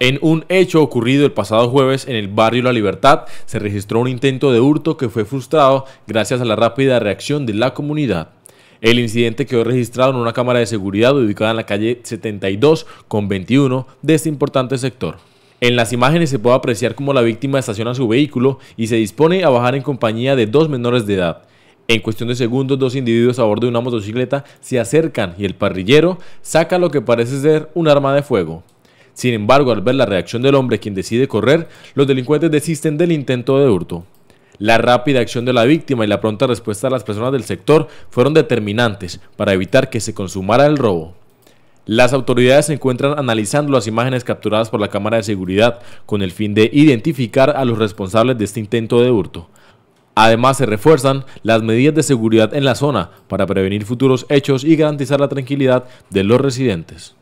En un hecho ocurrido el pasado jueves en el barrio La Libertad, se registró un intento de hurto que fue frustrado gracias a la rápida reacción de la comunidad. El incidente quedó registrado en una cámara de seguridad ubicada en la calle 72 con 21 de este importante sector. En las imágenes se puede apreciar cómo la víctima estaciona su vehículo y se dispone a bajar en compañía de dos menores de edad. En cuestión de segundos, dos individuos a bordo de una motocicleta se acercan y el parrillero saca lo que parece ser un arma de fuego. Sin embargo, al ver la reacción del hombre quien decide correr, los delincuentes desisten del intento de hurto. La rápida acción de la víctima y la pronta respuesta de las personas del sector fueron determinantes para evitar que se consumara el robo. Las autoridades se encuentran analizando las imágenes capturadas por la cámara de seguridad con el fin de identificar a los responsables de este intento de hurto. Además, se refuerzan las medidas de seguridad en la zona para prevenir futuros hechos y garantizar la tranquilidad de los residentes.